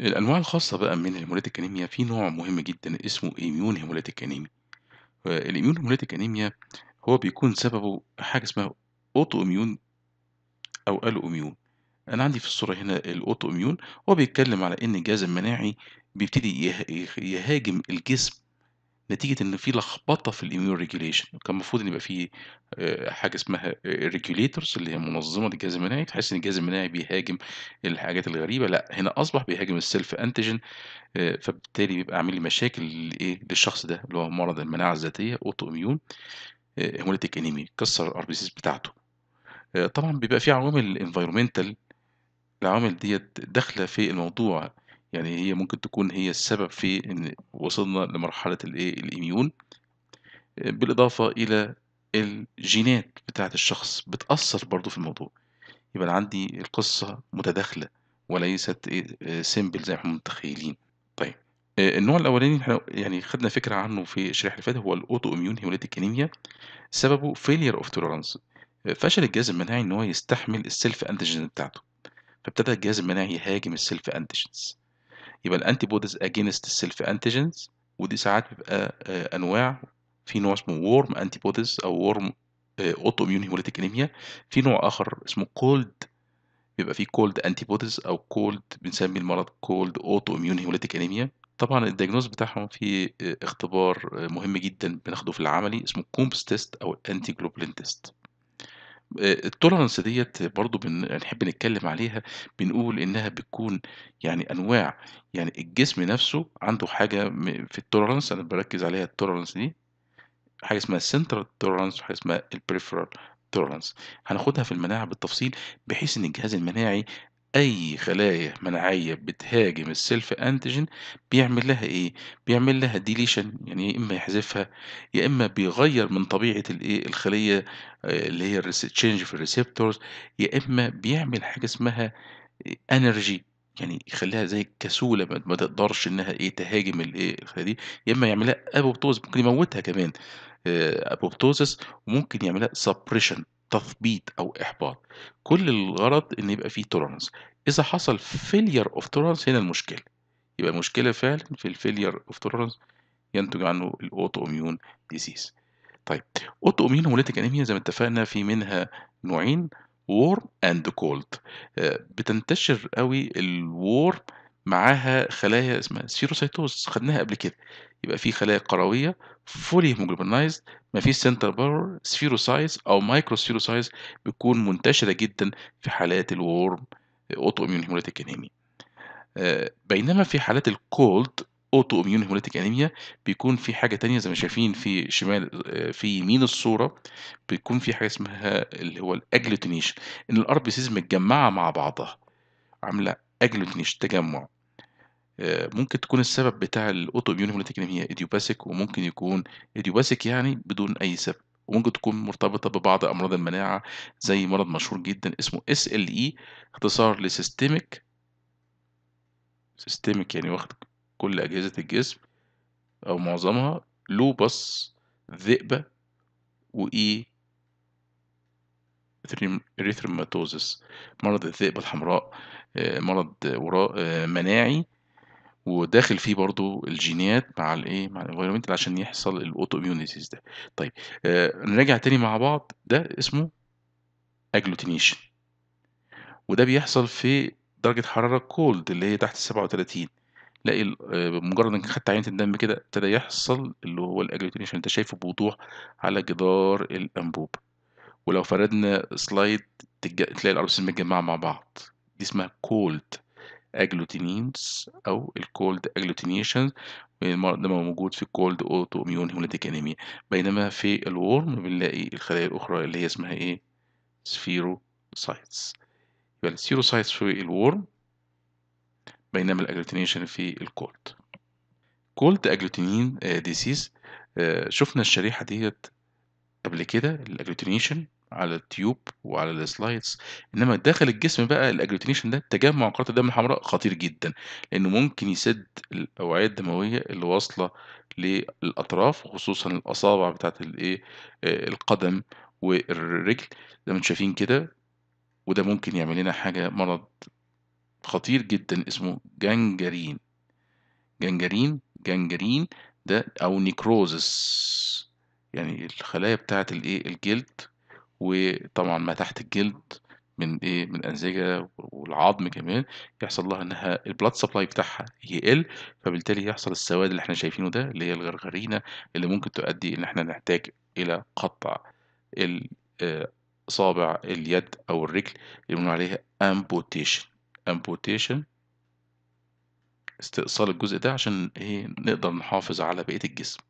الأنواع الخاصة بقى من الهيموليتيك أنيميا في نوع مهم جدًا اسمه ايميون هيموليتيك أنيميا، آه، الايميون هيموليتيك أنيميا هو بيكون سببه حاجة اسمها أوتو إميون أو ألو إميون، أنا عندي في الصورة هنا الأوتو إميون هو بيتكلم على إن الجهاز المناعي بيبتدي يهاجم الجسم نتيجه ان في لخبطه في الإيميون ريجوليشن كان المفروض ان يبقى في آه، حاجه اسمها ريجوليتورز آه، اللي هي منظمه للجهاز المناعي تحس ان الجهاز المناعي بيهاجم الحاجات الغريبه لا هنا اصبح بيهاجم السيلف انتيجين آه، فبالتالي بيبقى عامل لي مشاكل لايه للشخص ده اللي هو مرض المناعه الذاتيه اوتو اميون هيموليتيك انيمي كسر الار بي سيز بتاعته طبعا بيبقى في عوامل انفيرومنتال العوامل ديت داخله في الموضوع يعني هي ممكن تكون هي السبب في ان وصلنا لمرحله الايه الاميون آه، بالاضافه الى الجينات بتاعه الشخص بتاثر برضو في الموضوع يبقى عندي القصه متداخله وليست إيه؟ آه، سيمبل زي ما احنا متخيلين طيب آه، النوع الاولاني احنا يعني خدنا فكره عنه في الشريحه اللي فات هو الاوتو اميون هيموليتيك انيميا سببه فيلير اوف تولرانس فشل الجهاز المناعي ان هو يستحمل السيلف انتجن بتاعته فابتدى الجهاز المناعي يهاجم السيلف انتيجينز يبقى الانتي بوديز اجينست السيلف انتيجنز ودي ساعات بيبقى آه، انواع في نوع اسمه وورم انتي بوديز او وورم اوتو اميون هيموليتيك انيميا في نوع اخر اسمه كولد بيبقى فيه كولد انتي بوديز او كولد بنسمي المرض كولد اوتو اميون هيموليتيك انيميا طبعا الدياجنوز بتاعهم في آه، اختبار آه، مهم جدا بناخده في العملي اسمه كومبس تيست او انتي جلوبلين تيست آآ آه، ديت برضو بنحب نتكلّم عليها، بنقول إنها بتكون يعني أنواع، يعني الجسم نَفْسه عنده حاجة في الtolerance أنا بركز عليها الtolerance دي، حاجة اسمها الcentral tolerance وحاجة اسمها البريفرال tolerance. هناخدها في المناعة بالتفصيل، بحيث إن الجهاز المناعي أي خلايا مناعية بتهاجم السيلف أنتيجين بيعمل لها إيه، بيعمل لها ديليشن يعني يا إما يحذفها، يا إما بيغيّر من طبيعة الإيه، الخلية آه، اللي هي تشينج في الريسبتورز يا إما بيعمل حاجة اسمها انرجي يعني يخلّيها زي كسولة ما تقدرش إنها إيه، تهاجم الإيه، الخليه دي، يا إما يعملها ابوبتوز ممكن يموتها كمان ابوبتوزس آه، وممكن يعملها سبريشن تثبيط او احباط كل الغرض ان يبقى فيه تورانس اذا حصل فيلير اوف تورانس هنا المشكله يبقى المشكله فعلا في الفيلير اوف تورانس ينتج عنه الاوتو اميون ديزيز طيب اوتو اميون هيموليتيك انيميا زي ما اتفقنا في منها نوعين وورم اند كولد بتنتشر قوي الورم معاها خلايا اسمها سيروسيتوز خدناها قبل كده يبقى في خلايا قرويه فولي هيموجلوبينايز ما في سنتر بار سفيروسايز او مايكرو سفيروسايز بتكون منتشره جدا في حالات الورم اوتو اميون هيموليتيك انيميا بينما في حالات الكولد اوتو اميون هيموليتيك انيميا بيكون في حاجه تانية زي ما شايفين في شمال آه، في يمين الصوره بيكون في حاجه اسمها اللي هو الاجلوتينيشن ان الار بي سيز متجمعه مع بعضها عامله أجلوتينيش تجمع آه، ممكن تكون السبب بتاع الاوتو immune هي ايديوباسيك وممكن يكون ايديوباسيك يعني بدون أي سبب، وممكن تكون مرتبطة ببعض أمراض المناعة زي مرض مشهور جدًا اسمه SLE اختصار لsystemic systemic يعني واخد كل أجهزة الجسم أو معظمها، لوبس ذئبة واي اريثروماتوزس مرض الذئبة الحمراء آه، مرض وراء آه، مناعي وداخل فيه برضو الجينات مع الايه مع الانفايرمنت عشان يحصل الاوتو اميونيتيز ده طيب آه، نراجع تاني مع بعض ده اسمه اجلوتينيشن وده بيحصل في درجة حرارة كولد اللي هي تحت 37 تلاقي بمجرد انك خدت عينة الدم كده ابتدى يحصل اللي هو الاجلوتينيشن انت شايفه بوضوح على جدار الانبوبه ولو فردنا سلايد تلاقي الأربسين متجمعة مع بعض دي اسمها كولد agglutinin او الكولد agglutination ده موجود في الكولد اوتو اميون هيموليتيك انيميا بينما في الورم بنلاقي الخلايا الاخرى اللي هي اسمها ايه سفيروسايتس يبقى السيروسايتس في الورم بينما الاجلوتينيشن في الكولد كولد اجلوتينين ديسيز شفنا الشريحه ديت قبل كده الاجلوتينيشن على التيوب وعلى السلايدز انما داخل الجسم بقى الاجلوتينيشن ده تجمع كرات الدم الحمراء خطير جدا لانه ممكن يسد الاوعيه الدمويه اللي واصله للاطراف وخصوصا الاصابع بتاعت الايه آه، القدم والرجل زي ما انتم شايفين كده وده ممكن يعمل لنا حاجه مرض خطير جدا اسمه جنجرين جنجرين جنجرين ده او نيكروزس يعني الخلايا بتاعت الايه الجلد وطبعا ما تحت الجلد من ايه من الانسجه والعظم كمان يحصل لها انها البلاد سبلاي بتاعها يقل فبالتالي يحصل السواد اللي احنا شايفينه ده اللي هي الغرغرينه اللي ممكن تؤدي ان احنا نحتاج الى قطع آه، صابع اليد او الرجل اللي بنقول عليها امبوتيشن امبوتيشن استئصال الجزء ده عشان ايه نقدر نحافظ على بقيه الجسم